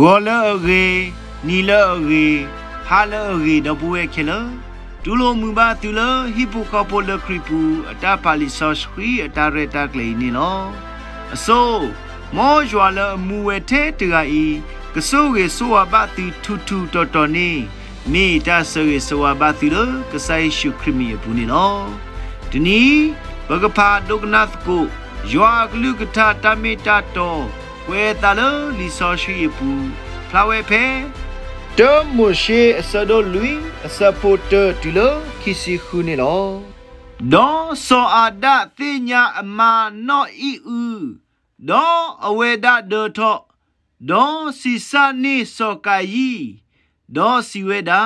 ဝော်လော့ရီနီလော့ရီဟာလော့ရီတော့ပွဲခဲလောဒူလိုမူပါတူလဟီပိုကောပိုလခရီပူအတာပါလီဆော့ခရီအတာရတာကလေးနီနော်အစိုးမောရွာလအမူဝဲထဲတကဤကဆိုးရေဆိုဝဘတိထူထူတော်တော်နေမိတာဆိုရေဆိုဝဘတိလကဆိုင်ရှုခရမီဘူးနေနော်ဒီနီဘဂဖာဒုကနတ်ကိုယွာကလူကထာတမေတာတော်ဝဲတလုံးလီဆောရှိပူဖလာဝဲဖဲတောမိုရှေအစဒိုလူအစပိုတာဒီလိုခီစီခုနေလောနောဆောအာဒတိညာအမာနောဤဥနောအဝေဒဒေထောနောစီစနိဆောကာယီနောစီဝေဒာ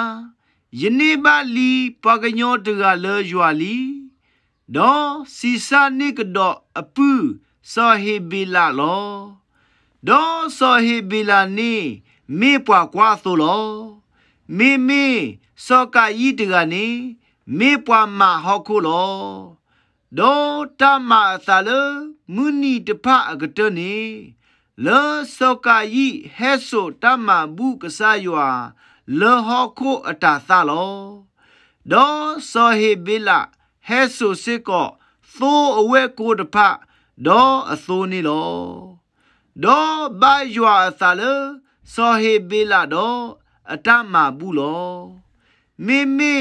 ယနေ့ပါလီပကညောတကလောယွာလီနောစီစနိကဒောအပုစောဟေဘီလာလောဒေါ်စောဟီဘီလာနီမေပွားကွာဆိုလောမေမေစောကာယီတကနေမေပွားမဟောခုလောဒေါ်တမအသလမုနီတဖအကတနေလောစောကာယီဟဲဆိုတမဘူးကဆာယွာလောဟောခုအတာသလောဒေါ်စောဟီဘီလာဟဲဆိုစစ်ကောသိုးအဝဲကိုတဖဒေါ်အသိုးနေလောဒေါ်ဘာယွာသလစောဟေဘေလာတော့အတမဘူးလောမိမိ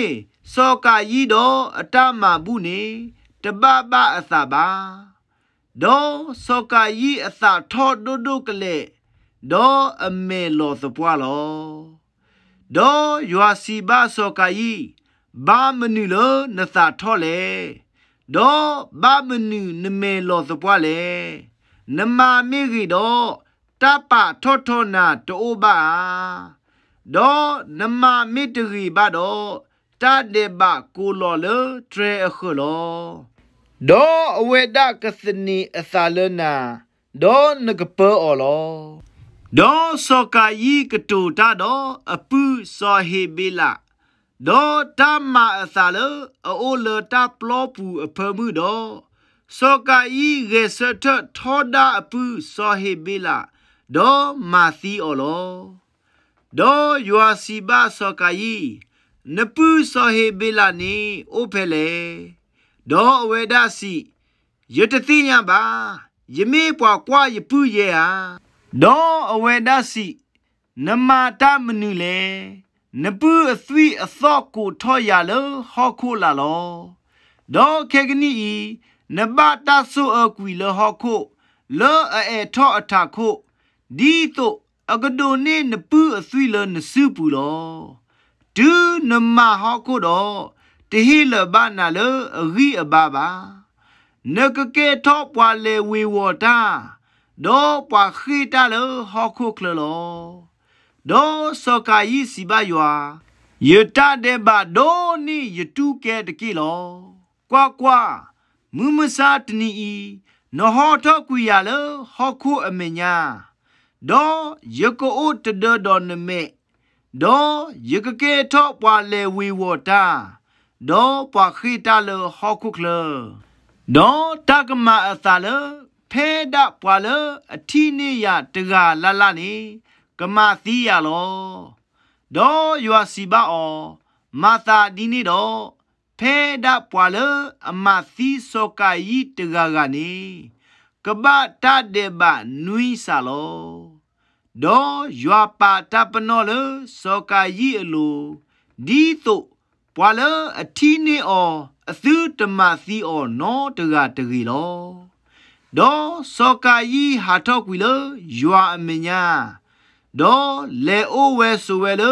စောကာကြီးတော့အတမဘူးနေတပပအသပါဒေါ်စောကာကြီးအသထောတို့တို့ကလေဒေါ်အမေလောသပွားလောဒေါ်ယွာစီဘာစောကာကြီးဘာမနူလောနသထောလေဒေါ်ဘာမနူနမေလောသပွားလေနမမိဂီတော့တပထောထောနာတောဘာတော့နမမိတဂီဘတော့တတေဘကိုလောလထရေအခုလောတော့အဝေဒကသနီအသလနာတော့ငကပောလောတော့စောကာယီကတူတာတော့အပုစောဟေဘီလာတော့တမအသလအိုလတာပလောပူအဖမှုတော့စောကာဤရေဆတ်ထောဒအပုစောဟေဘီလာဒေါ်မာသီအော်လောဒေါ်ယွာစီဘာစောကာဤနပုစောဟေဘီလာနီအိုဖဲလေဒေါ်အဝေဒစီယတတိညာပါယမေပွားကွာယပုရဲ့ဟာဒေါ်အဝေဒစီနမာတမနုလေနပုအသွီအသောကိုထောရလဟောခုလာလောဒေါ်ခေကနီဤနဘတာဆုအကွီလဟခုလောအဲထောအထာခုဒီတုအကဒိုနေနပူအသွီလနစုပူလောဒူးနမဟခုတော့တဟိလဘနာလအဂီအဘဘာနကကေထောပွာလေဝေဝတာဒောပွာခိတလဟခုကလလောဒောစကာယီစီဘယွာယတတဲ့ဘဒောနီယတုကေတကိလောကွာကွာမူမဆာတနီဤနဟောထကူရလဟောခုအမညာဒေါ်ယကိုအိုတဒဒွန်မေဒေါ်ယကကေထောပွာလေဝီဝတာဒေါ်ပွာခိတလဟောခုကလဒေါ်တကမအသလဖဲဒပွာလအထီနေရတကလလနေကမသီရလောဒေါ်ယွာစီဘအောမာတာဒီနေတော့ဖဲဒပွာလအမသီစောကာယီတဂါဂနီကဘတတေဘနွိဆာလောဒောယွာပါတပနောလစောကာယီအလိုဒီတုပွာလအထီနေအောအသုတမသီအောနောတဂါတဂီလောဒောစောကာယီဟာထောက်ကွီလယွာအမညာဒောလေအိုဝဲဆိုဝဲလ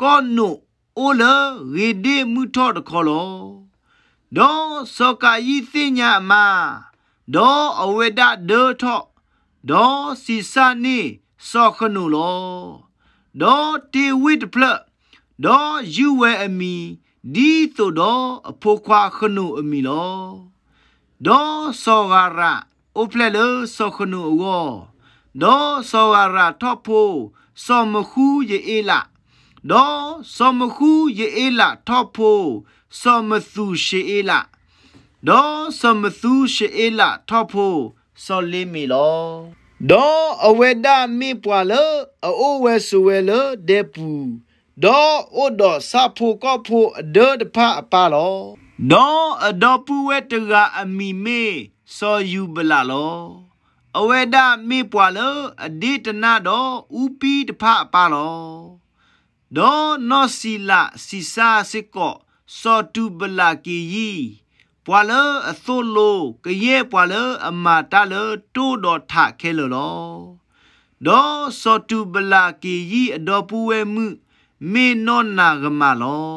ကောနုအိုလရေဒီမူထော့တခေါ်လောဒေါ်စောကာယီသိညာမဒေါ်အဝေဒဒေထော့ဒေါ်စီစနီစောခနုလောဒေါ်တီဝိတဖလဒေါ်ယူဝဲအမီဒီသို့တော့အဖိုးခွာခနုအမီလောဒေါ်စောဂါရာအိုဖလဲလစောခနုအောဒေါ်စောဂါရာထော့ဖိုစောမခူယေအေလာတော့စောမခုယေအေလာထော့ဖို့စောမသူရှေအေလာတော့စောမသူရှေအေလာထော့ဖို့စောလေးမီလောတော့အဝေဒမိပွာလအိုဝဲဆွေလဒေပူတော့အိုတော့စာဖို့ကော့ဖို့အဒေတဖအပါလောတော့အဒေါ်ပူဝဲတကအမီမေစောယူပလာလောအဝေဒမိပွာလအဒီတနာတော့ဥပီတဖအပါလောဒေါ်နော်စီလာစီစာစစ်ကော့စောတူဘလာကီယီပွာလအသို့လိုကရဲ့ပွာလအမာတလတူတော်ထခဲလောဒေါ်စောတူဘလာကီယီအတော်ပူဝဲမှုမေနောနာဂမလော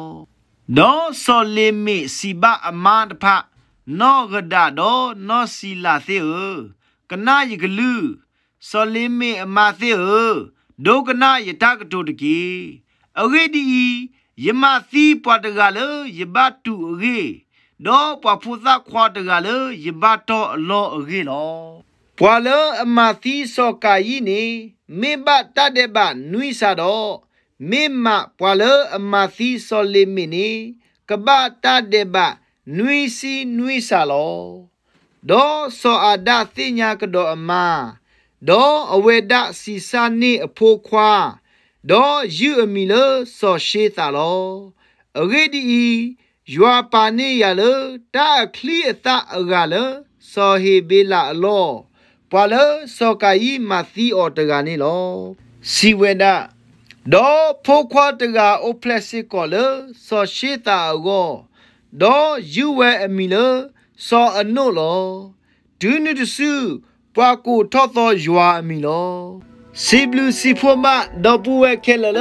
ဒေါ်စောလီမီစီဘာအမန်တဖနောဂဒဒေါ်နော်စီလာသေကနာယကလူစောလီမီအမာသေဒုကနာယတကတူတကီအဂေဒီယမစီပတကလေယဘတူအဂေဒေါ်ပဖုဇခွာတကလေယဘတော်အလောအဂေလောပွာလအမသီစောကာယီနေမေဘတတဲ့ဘနွိဆာတော့မေမပွာလအမသီစောလေမီနေကဘတတဲ့ဘနွိစီနွိဆာလောဒေါ်စောအာဒသိညာကတော်အမဒေါ်အဝေဒစီစာနေအဖိုးခွားဒေါ်ယူအမီလစောရှိတာလောအဂေဒီယွာပါနေရလတာခလီအတာအကလစောဟေဘေလာအလောပလစောကာယီမသီအော်တကနေလောစီဝေဒဒေါ်ဖိုခွာတကအပလက်စစ်ကောလစောရှိတာအောဒေါ်ယူဝဲအမီလစောအနုလောဒူးနုတဆူပွားကိုထော့သောယွာအမီလောစီဘလူးစီဖိုမဒေါ်ပူဝဲခဲလလ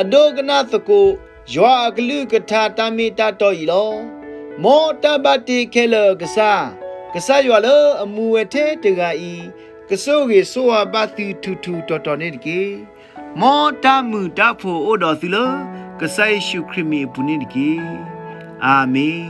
အဒိုကနာသကိုရွာကလူကထာတမီတာတော်ဤလောမောတဘတိခဲလကစားကစားရွာလအမူဝဲထဲတကဤကစိုးကေဆိုဟာပါတီထူထူတော်တော်နေတကေမောတမှုတဖို့ဩတော်စီလကစားရှုခရမီဘူးနေတကေအာမင်